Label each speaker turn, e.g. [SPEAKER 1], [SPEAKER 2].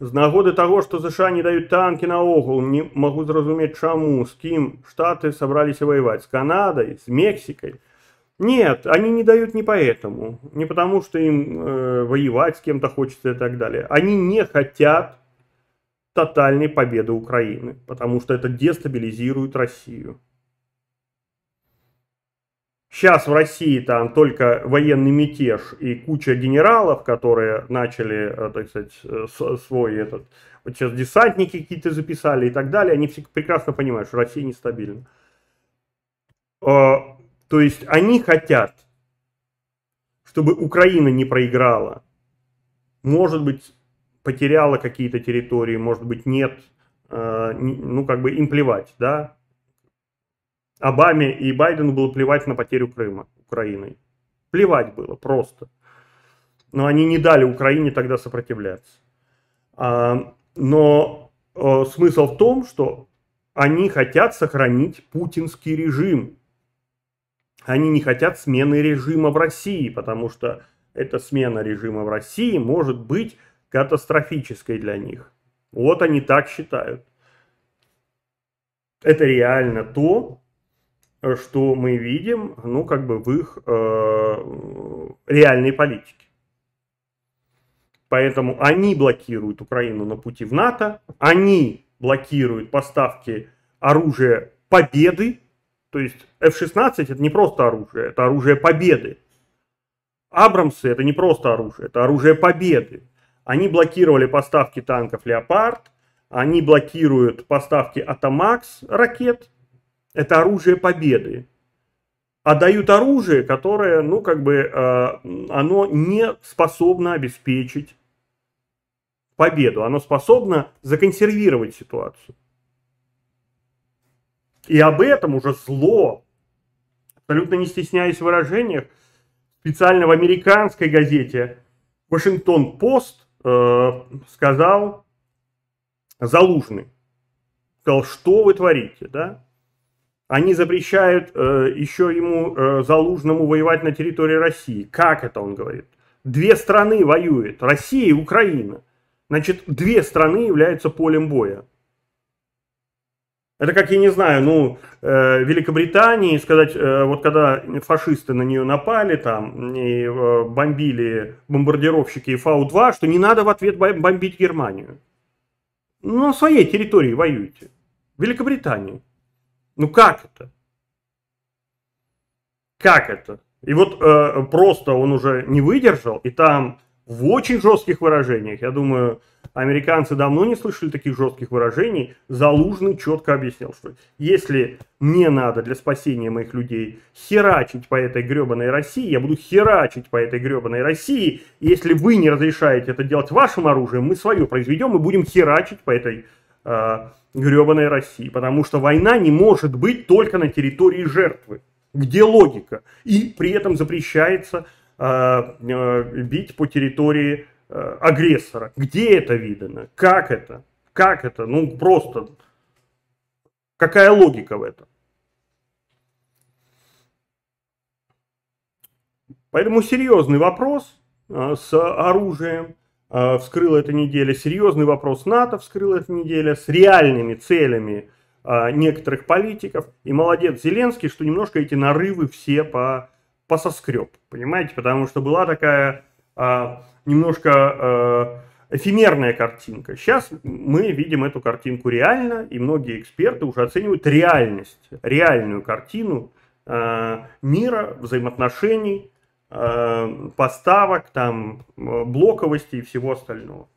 [SPEAKER 1] З нагоды таго, што ЗША не даюць танкі наогул, не магу зразумець чаму, з кім штаты сабраліся воевать с Канадай, с Мексикой. Нет, они не дают не поэтому, не потому что им э, воевать с кем-то хочется и так далее. Они не хотят тотальной победы Украины, потому что это дестабилизирует Россию. Сейчас в России там только военный мятеж и куча генералов, которые начали, э, так сказать, э, свой этот... Вот сейчас десантники какие-то записали и так далее. Они все прекрасно понимают, что Россия нестабильна. Э, то есть они хотят, чтобы Украина не проиграла. Может быть, потеряла какие-то территории, может быть, нет. Ну, как бы им плевать, да, Обаме и Байдену было плевать на потерю Крыма Украиной. Плевать было просто. Но они не дали Украине тогда сопротивляться. А, но э, смысл в том, что они хотят сохранить путинский режим. Они не хотят смены режима в России, потому что эта смена режима в России может быть катастрофической для них. Вот они так считают. Это реально то, Э, что мы видим, ну, как бы в их э, реальной политике. Поэтому они блокируют Украину на пути в НАТО, они блокируют поставки оружия победы, то есть F-16 это не просто оружие, это оружие победы. Абрамсы это не просто оружие, это оружие победы. Они блокировали поставки танков «Леопард», они блокируют поставки Атомакс ракет, это оружие победы. А дают оружие, которое, ну, как бы, э, оно не способно обеспечить победу. Оно способно законсервировать ситуацию. И об этом уже зло, абсолютно не стесняясь в выражениях, специально в американской газете Вашингтон Пост э, сказал Залужный. Сказал, что вы творите, да? Они запрещают э, еще ему, э, Залужному, воевать на территории России. Как это, он говорит? Две страны воюют, Россия и Украина. Значит, две страны являются полем боя. Это как, я не знаю, ну, э, Великобритании сказать, э, вот когда фашисты на нее напали там и э, бомбили бомбардировщики Фау-2, что не надо в ответ бомбить Германию. Ну, на своей территории воюйте. Великобритании. Ну как это? Как это? И вот э, просто он уже не выдержал, и там в очень жестких выражениях, я думаю, американцы давно не слышали таких жестких выражений, Залужный четко объяснил, что если мне надо для спасения моих людей херачить по этой гребаной России, я буду херачить по этой гребаной России, если вы не разрешаете это делать вашим оружием, мы свое произведем и будем херачить по этой России э, гребаной России. Потому что война не может быть только на территории жертвы. Где логика? И при этом запрещается э, э, бить по территории э, агрессора. Где это видано? Как это? Как это? Ну просто какая логика в этом? Поэтому серьезный вопрос э, с оружием. А, вскрыла эта неделя, серьезный вопрос НАТО вскрыла эта неделя с реальными целями а, некоторых политиков. И молодец Зеленский, что немножко эти нарывы все по, пососкреб, понимаете, потому что была такая а, немножко эфемерная картинка. Сейчас мы видим эту картинку реально, и многие эксперты уже оценивают реальность, реальную картину мира, взаимоотношений Э, поставок, там, э, блоковости и всего остального.